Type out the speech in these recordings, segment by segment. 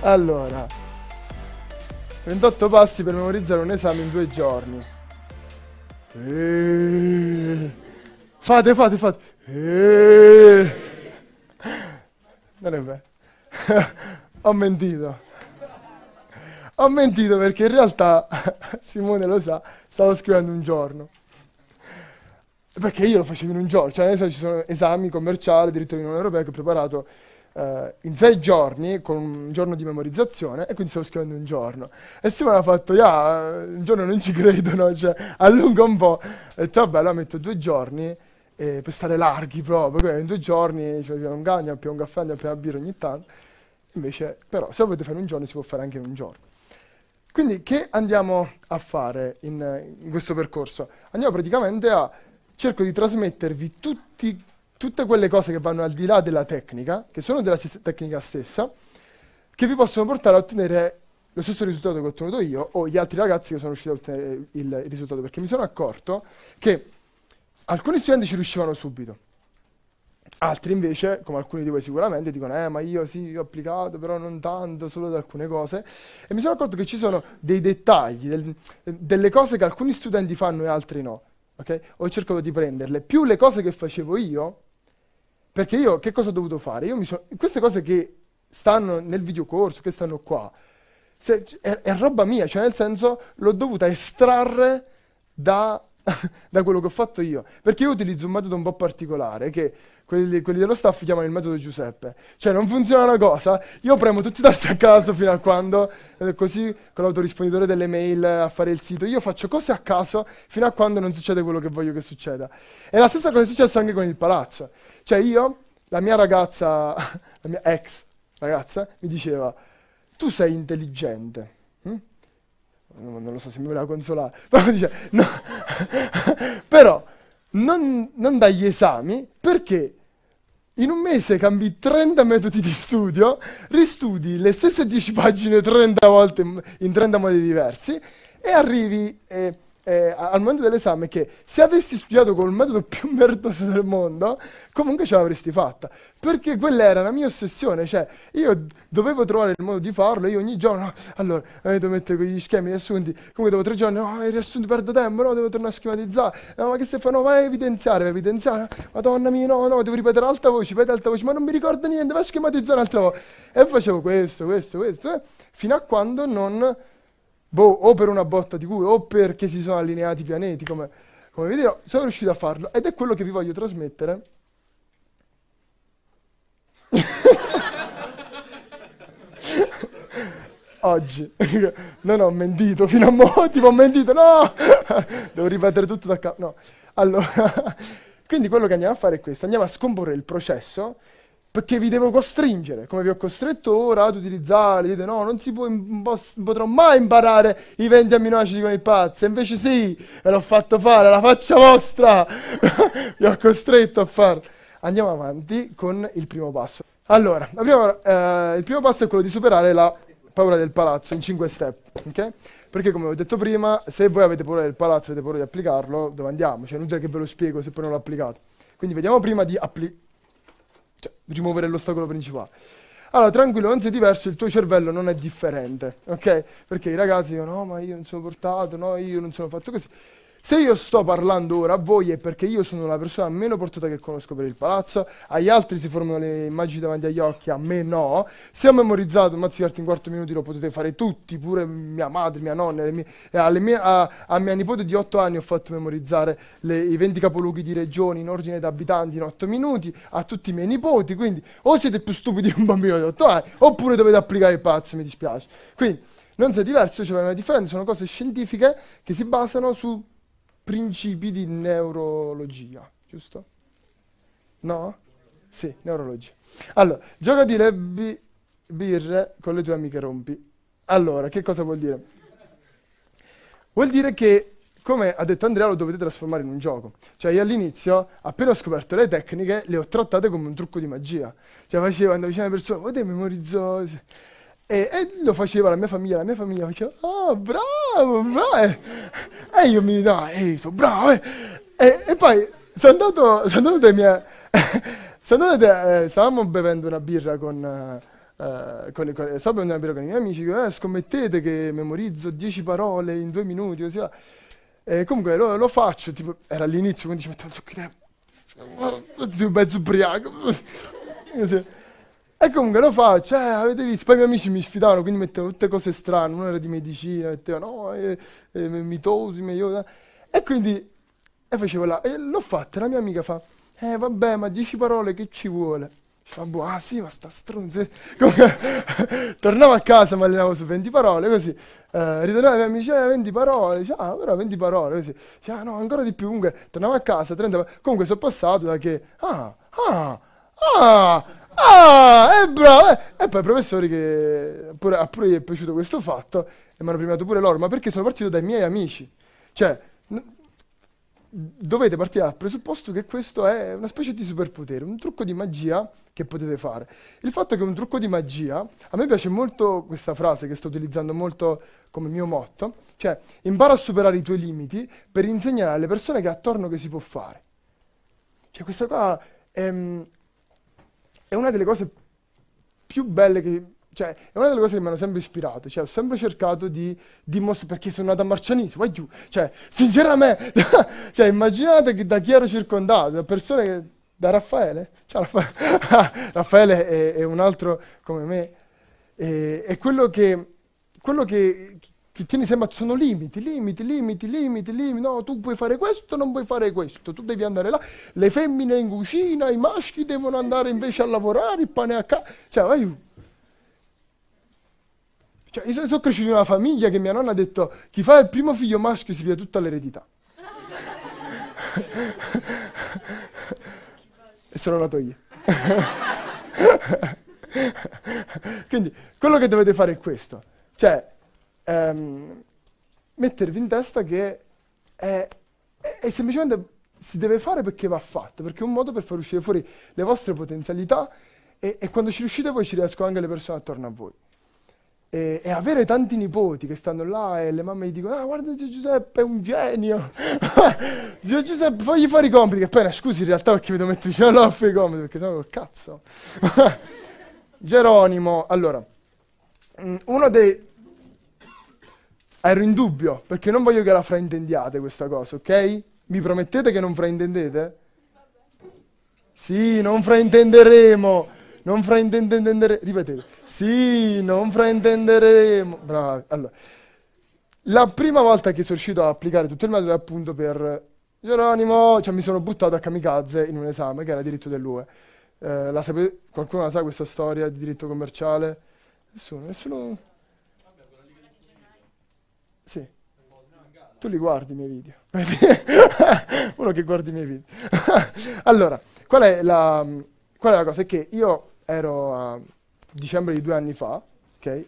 Allora, 38 passi per memorizzare un esame in due giorni. Eeeh. Fate, fate, fate. Eeeh. Non è vero. Ho mentito. Ho mentito perché in realtà, Simone lo sa, stavo scrivendo un giorno. Perché io lo facevo in un giorno, cioè nel senso ci sono esami commerciali, diritto dell'Unione Europea che ho preparato eh, in sei giorni, con un giorno di memorizzazione, e quindi stavo scrivendo un giorno. E Simone ha fatto, yeah, un giorno non ci credono, cioè, allunga un po'. E ho detto, vabbè, allora metto due giorni, eh, per stare larghi proprio, in due giorni, ci cioè, non gagna, più un caffè, andiamo a birra ogni tanto. Invece, però, se lo volete fare un giorno, si può fare anche in un giorno. Quindi, che andiamo a fare in, in questo percorso? Andiamo praticamente a cerco di trasmettervi tutti tutte quelle cose che vanno al di là della tecnica, che sono della stessa tecnica stessa, che vi possono portare a ottenere lo stesso risultato che ho ottenuto io o gli altri ragazzi che sono riusciti a ottenere il, risultato, perché mi sono accorto che alcuni studenti ci riuscivano subito. Altri invece, come alcuni di voi sicuramente, dicono eh ma io sì, ho applicato, però non tanto, solo da alcune cose. E mi sono accorto che ci sono dei dettagli, del, delle cose che alcuni studenti fanno e altri no. Okay? Ho cercato di prenderle. Più le cose che facevo io, perché io che cosa ho dovuto fare? Sono, queste cose che stanno nel videocorso, che stanno qua, se, è, è, roba mia, cioè nel senso l'ho dovuta estrarre da da quello che ho fatto io. Perché io utilizzo un metodo un po' particolare, che quelli, quelli, dello staff chiamano il metodo Giuseppe. Cioè non funziona una cosa, io premo tutti i tasti a caso fino a quando, eh, così con l'autorisponditore delle mail a fare il sito, io faccio cose a caso fino a quando non succede quello che voglio che succeda. E la stessa cosa è successa anche con il palazzo. Cioè io, la mia ragazza, la mia ex ragazza, mi diceva, tu sei intelligente. Hm? non, lo so se mi voleva consolare, però dice, no, però non, non dagli esami perché in un mese cambi 30 metodi di studio, ristudi le stesse 10 pagine 30 volte in 30 modi diversi e arrivi... Eh, eh, al momento dell'esame che se avessi studiato col metodo più merdoso del mondo, comunque ce l'avresti fatta. Perché quella era la mia ossessione, cioè io dovevo trovare il modo di farlo, io ogni giorno, allora, eh, devo mettere quegli schemi riassunti, comunque dopo tre giorni, no, i riassunti perdo tempo, no, devo tornare a schematizzare, no, eh, ma che se fa, no, vai a evidenziare, vai a evidenziare, madonna mia, no, no, devo ripetere alta voce, ripetere alta voce, ma non mi ricordo niente, vai a schematizzare un'altra volta. E facevo questo, questo, questo, eh, fino a quando non boh, o per una botta di culo, o perché si sono allineati i pianeti, come, come vi dirò, sono riuscito a farlo. Ed è quello che vi voglio trasmettere. Oggi non ho mentito fino a mo', tipo ho mentito, no! Devo ripetere tutto da capo, no. Allora, quindi quello che andiamo a fare è questo, andiamo a scomporre il processo perché vi devo costringere, come vi ho costretto ora ad utilizzarli. Dite no, non si può, potrò mai imparare i 20 aminoacidi come i pazzi. Invece sì, ve l'ho fatto fare, la faccia vostra! vi ho costretto a farlo. Andiamo avanti con il primo passo. Allora, abbiamo, eh, il primo passo è quello di superare la paura del palazzo in 5 step, ok? Perché come ho detto prima, se voi avete paura del palazzo, e avete paura di applicarlo, dove andiamo? Cioè inutile che ve lo spiego se poi non lo applicate. Quindi vediamo prima di applicare rimuovere l'ostacolo principale. Allora, tranquillo, non sei diverso, il tuo cervello non è differente, ok? Perché i ragazzi dicono, no, ma io non sono portato, no, io non sono fatto così. Se io sto parlando ora a voi è perché io sono la persona meno portata che conosco per il palazzo, agli altri si formano le immagini davanti agli occhi, a me no. Se ho memorizzato Mazzi Carti in quarto minuto lo potete fare tutti, pure mia madre, mia nonna, mie, eh, mie, a, a, mia nipote di 8 anni ho fatto memorizzare le, i 20 capoluoghi di regioni in ordine di abitanti in 8 minuti, a tutti i miei nipoti, quindi o siete più stupidi di un bambino di 8 anni, oppure dovete applicare il palazzo, mi dispiace. Quindi non sei diverso, c'è cioè una differenza, sono cose scientifiche che si basano su principi di neurologia, giusto? No? Sì, neurologia. Allora, gioca di rugby birre con le tue amiche rompi. Allora, che cosa vuol dire? Vuol dire che, come ha detto Andrea, lo dovete trasformare in un gioco. Cioè, io all'inizio, appena ho scoperto le tecniche, le ho trattate come un trucco di magia. Cioè, facevo, andavo vicino alle persone, oh, te memorizzo... E, e, lo faceva la mia famiglia, la mia famiglia faceva, oh, bravo, bravo. E io mi dico, ehi, sono bravo. Eh. E, e, poi sono andato, sono andato dai miei... sono andato dai, eh, stavamo bevendo una birra con... Uh, con, con, stavo bevendo una birra con i miei amici, eh, scommettete che memorizzo 10 parole in due minuti, così va. E comunque lo, lo faccio, tipo, era all'inizio, quindi ci mettevo un sacco di tempo. Mezzo ubriaco. E comunque lo faccio, cioè, avete visto, poi i miei amici mi sfidavano, quindi mettevano tutte cose strane, uno era di medicina, metteva no, eh, eh, mitosi, meiosa, e quindi, e facevo là, e l'ho fatta, la mia amica fa, eh vabbè, ma dieci parole che ci vuole? Fa, boh, ah sì, ma sta stronze. Comunque, tornavo a casa, mi allenavo su 20 parole, così. Eh, ritornavo ai miei amici, eh, 20 parole, dice, ah, però 20 parole, così. Dice, ah, no, ancora di più, comunque, tornavo a casa, 30 parole. Comunque sono passato da che, ah, ah, ah, Ah, è bravo! Eh. E poi i professori che pure, a pure gli è piaciuto questo fatto e mi hanno premiato pure loro, ma perché sono partito dai miei amici. Cioè, dovete partire dal presupposto che questo è una specie di superpotere, un trucco di magia che potete fare. Il fatto è che un trucco di magia, a me piace molto questa frase che sto utilizzando molto come mio motto, cioè impara a superare i tuoi limiti per insegnare alle persone che attorno che si può fare. Cioè questa qua è, mm, è una delle cose più belle che... Cioè, è una delle cose che mi hanno sempre ispirato, cioè, ho sempre cercato di dimostrare, perché sono nato a Marcianise, vai giù, cioè, sinceramente, cioè, immaginate che da chi ero circondato, da persone che... da Raffaele, Ciao Raffaele, Raffaele è, è, un altro come me, e, è quello che, quello che, che, che mi sembra sono limiti, limiti, limiti, limiti, limiti, no, tu puoi fare questo, non puoi fare questo, tu devi andare là, le femmine in cucina, i maschi devono andare invece a lavorare, il pane a casa, cioè, vai. Cioè, io sono cresciuto in una famiglia che mia nonna ha detto chi fa il primo figlio maschio si via tutta l'eredità. e sono nato io. Quindi quello che dovete fare è questo. Cioè, ehm, mettervi in testa che è, è, è semplicemente si deve fare perché va fatto, perché è un modo per far uscire fuori le vostre potenzialità e, e quando ci riuscite voi ci riescono anche le persone attorno a voi. E, e, avere tanti nipoti che stanno là e le mamme gli dicono ah guarda zio Giuseppe è un genio zio Giuseppe fagli fare i compiti che poi no, scusi in realtà perché mi devo mettere vicino a fare i compiti perché sennò col cazzo Geronimo allora mm, uno dei ero in dubbio, perché non voglio che la fraintendiate questa cosa, ok? Mi promettete che non fraintendete? Sì, non fraintenderemo. Non fraintenderemo. Ripetete. Sì, non fraintenderemo. Bravi. Allora, la prima volta che sono riuscito ad applicare tutto il metodo è appunto per Geronimo, cioè mi sono buttato a kamikaze in un esame che era diritto dell'UE. Eh, la sape- qualcuno la sa questa storia di diritto commerciale? Nessuno, nessuno. Tu li guardi i miei video. Uno che guardi i miei video. allora, qual è, la, qual è, la, cosa? È che io ero a dicembre di due anni fa, ok? E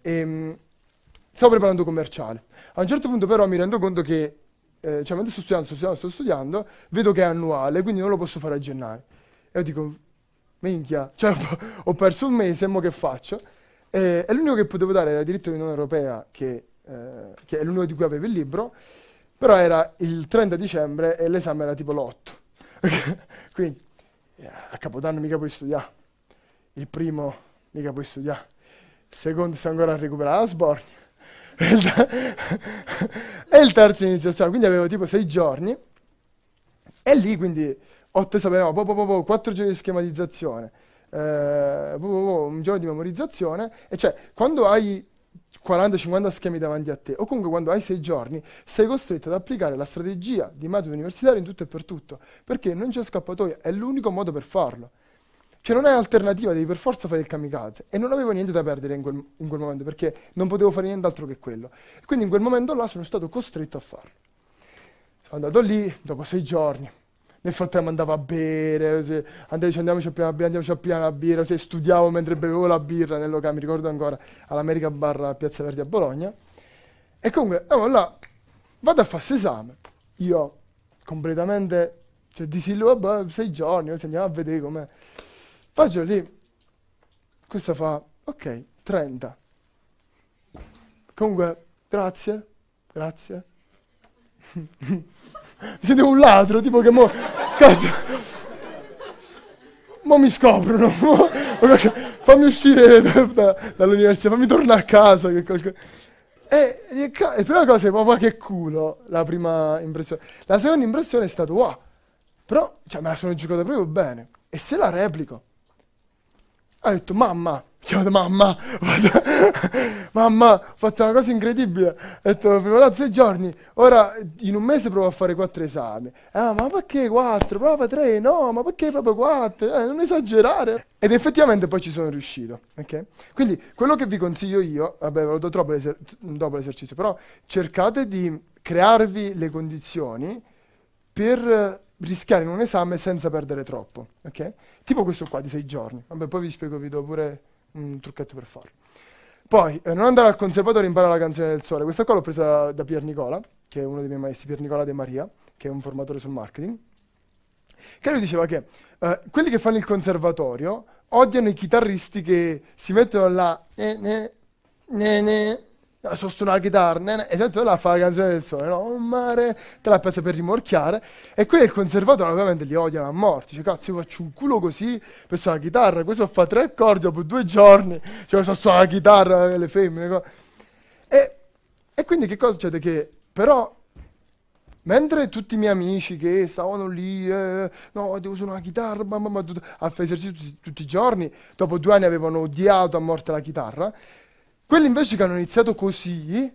ehm, stavo preparando commerciale. A un certo punto però mi rendo conto che, eh, cioè mentre sto studiando, sto studiando, sto studiando, vedo che è annuale, quindi non lo posso fare a gennaio. E io dico, minchia, cioè, ho perso un mese, mo che faccio? E, e l'unico che potevo dare era il diritto dell'Unione Europea che eh, che è l'unico di cui avevo il libro, però era il 30 dicembre e l'esame era tipo l'8. Quindi eh, a Capodanno mica puoi studiare, il primo mica puoi studiare, il secondo sta ancora a recuperare la sbornia. e il terzo inizio a studiare, quindi avevo tipo sei giorni, e lì quindi ho teso bene, po, po, po, po, quattro giorni di schematizzazione, eh, po, po, po, un giorno di memorizzazione, e cioè quando hai 40-50 schemi davanti a te, o comunque quando hai 6 giorni sei costretto ad applicare la strategia di metodo universitario in tutto e per tutto, perché non c'è scappatoia, è l'unico modo per farlo. Cioè non hai alternativa, devi per forza fare il kamikaze. E non avevo niente da perdere in quel, in quel momento, perché non potevo fare nient'altro che quello. Quindi in quel momento là sono stato costretto a farlo. Sono andato lì, dopo 6 giorni, nel frattempo andavo a bere, se, andiamoci, andiamoci a piano a birra, andiamoci a piano a birra, se studiavo mentre bevevo la birra nel locale, mi ricordo ancora, all'America Barra Piazza Verdi a Bologna. E comunque, allora, là, vado a fare esame. Io completamente, cioè, disillo, vabbè, sei giorni, se andiamo a vedere com'è. Faccio lì, questa fa, ok, 30. Comunque, grazie, grazie. Mi sento un ladro, tipo che mo... Cazzo. Mo mi scoprono. fammi uscire da, da, dall'università, fammi tornare a casa. Che E, e, e prima cosa è proprio che culo la prima impressione. La seconda impressione è stata wow, però cioè, me la sono giocata proprio bene. E se la replico? Ha detto mamma, Chiamato mamma, fatto, mamma, ho fatto una cosa incredibile. Ho detto, ho preparato sei giorni, ora in un mese provo a fare quattro esami. Ah, ma perché quattro? Prova tre? No, ma perché proprio quattro? Eh, non esagerare. Ed effettivamente poi ci sono riuscito, ok? Quindi quello che vi consiglio io, vabbè ve lo do troppo l'eser- dopo l'esercizio, però cercate di crearvi le condizioni per rischiare in un esame senza perdere troppo, ok? Tipo questo qua di sei giorni. Vabbè, poi vi spiego, vi do pure un trucchetto per farlo. Poi, eh, non andare al conservatorio e imparare la canzone del sole. Questa qua l'ho presa da Pier Nicola, che è uno dei miei maestri, Pier Nicola De Maria, che è un formatore sul marketing, che lui diceva che eh, quelli che fanno il conservatorio odiano i chitarristi che si mettono là, ne, ne, ne, so suonare la chitarra, e sento là fa la canzone del sole, no? Un mare, te la pensa per rimorchiare. E quelli del conservatorio ovviamente li odiano a morte. Dice, cazzo, io faccio un culo così per suonare la chitarra, questo fa tre accordi dopo due giorni, cioè so suonare la chitarra, le femmine. E, e quindi che cosa succede? Che però Mentre tutti i miei amici che stavano lì, eh, no, devo suonare la chitarra, mamma, ma, a fare esercizio tutti, tutti, i giorni, dopo due anni avevano odiato a morte la chitarra, quelli invece che hanno iniziato così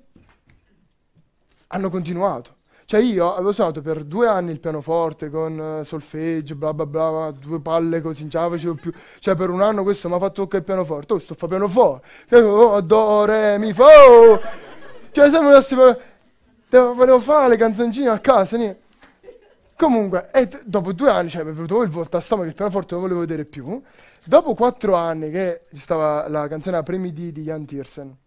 hanno continuato. Cioè io avevo suonato per due anni il pianoforte con eh, solfeggio, bla bla bla, due palle così, non ce la facevo più. Cioè per un anno questo mi ha fatto toccare il pianoforte, oh sto fa pianoforte, cioè, oh, do, re, mi fa, oh! Cioè sempre lo stesso, volevo fare le canzoncine a casa, niente. Comunque, dopo due anni, cioè, mi è venuto il volto a stomaco, il pianoforte non volevo vedere più. Dopo quattro anni che ci stava la canzone a premi D di Jan Tiersen,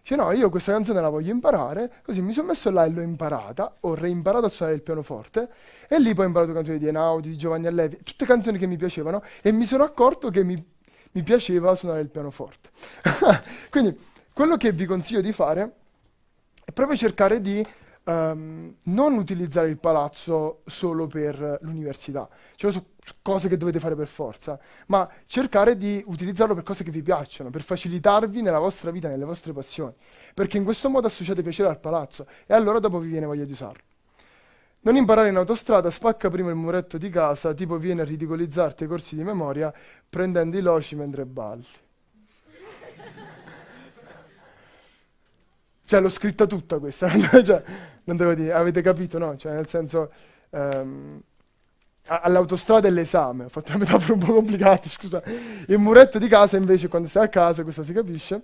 dice no, io questa canzone la voglio imparare, così mi sono messo là e l'ho imparata, ho reimparato a suonare il pianoforte, e lì poi ho imparato canzoni di Enaudi, di Giovanni Allevi, tutte canzoni che mi piacevano, e mi sono accorto che mi, mi piaceva suonare il pianoforte. Quindi, quello che vi consiglio di fare è proprio cercare di um, non utilizzare il palazzo solo per l'università, cioè su cose che dovete fare per forza, ma cercare di utilizzarlo per cose che vi piacciono, per facilitarvi nella vostra vita, nelle vostre passioni, perché in questo modo associate piacere al palazzo e allora dopo vi viene voglia di usarlo. Non imparare in autostrada, spacca prima il muretto di casa, tipo viene a ridicolizzarti ai corsi di memoria prendendo i loci mentre balli. Cioè, l'ho scritta tutta questa, cioè, non devo dire, avete capito, no? Cioè, nel senso, um, all'autostrada è l'esame, ho fatto una metafora un po' complicata, scusa. Il muretto di casa, invece, quando sei a casa, questa si capisce,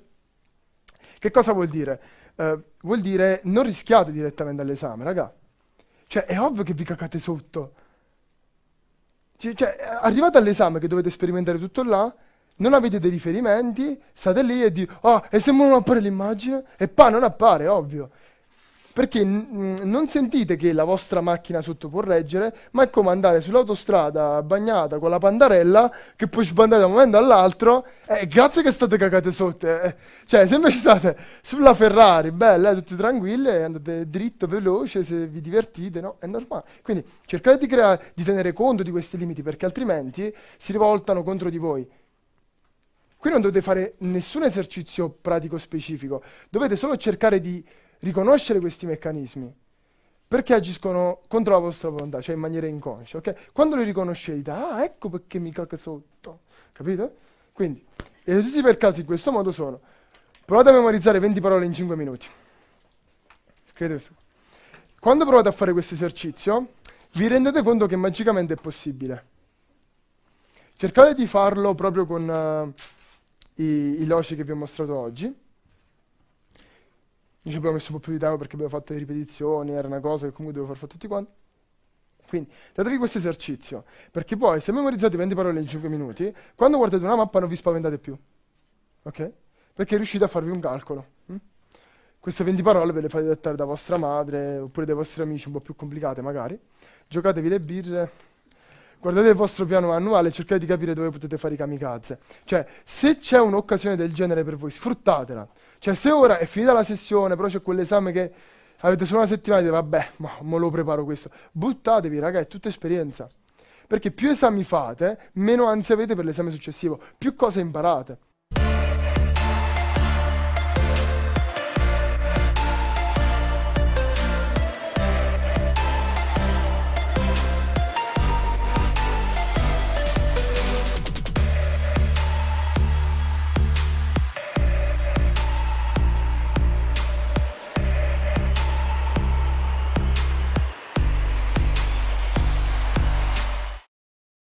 che cosa vuol dire? Uh, vuol dire non rischiate direttamente all'esame, raga. Cioè, è ovvio che vi cacate sotto. Cioè, arrivate all'esame che dovete sperimentare tutto là, non avete dei riferimenti, state lì e dite, oh, ah, e se non appare l'immagine? E poi non appare, ovvio. Perché non sentite che la vostra macchina sotto può reggere, ma è come andare sull'autostrada bagnata con la pandarella, che puoi sbandare da un momento all'altro, e eh, grazie che state cagate sotto. Eh. Cioè, se invece state sulla Ferrari, bella, eh, tutti tranquilli, andate dritto, veloce, se vi divertite, no? È normale. Quindi cercate di, di tenere conto di questi limiti, perché altrimenti si rivoltano contro di voi. Qui non dovete fare nessun esercizio pratico specifico, dovete solo cercare di riconoscere questi meccanismi perché agiscono contro la vostra volontà, cioè in maniera inconscia, ok? Quando li riconoscete, ah, ecco perché mi cacca sotto, capito? Quindi, esercizi per caso in questo modo sono, provate a memorizzare 20 parole in 5 minuti. Scrivete Quando provate a fare questo esercizio, vi rendete conto che magicamente è possibile. Cercate di farlo proprio con... Uh, i, i loci che vi ho mostrato oggi. Ci abbiamo messo un po' più di tempo perché abbiamo fatto le ripetizioni, era una cosa che comunque dovevo far fare tutti quanti. Quindi datevi questo esercizio, perché poi se memorizzate 20 parole in 5 minuti, quando guardate una mappa non vi spaventate più, ok? Perché riuscite a farvi un calcolo. Hm? Queste 20 parole ve le fate adattare da vostra madre oppure dai vostri amici, un po' più complicate magari. Giocatevi le birre, guardate il vostro piano manuale e cercate di capire dove potete fare i kamikaze. Cioè, se c'è un'occasione del genere per voi, sfruttatela. Cioè, se ora è finita la sessione, però c'è quell'esame che avete solo una settimana e dite, vabbè, ma mo lo preparo questo. Buttatevi, raga, è tutta esperienza. Perché più esami fate, meno ansia avete per l'esame successivo, più cose imparate.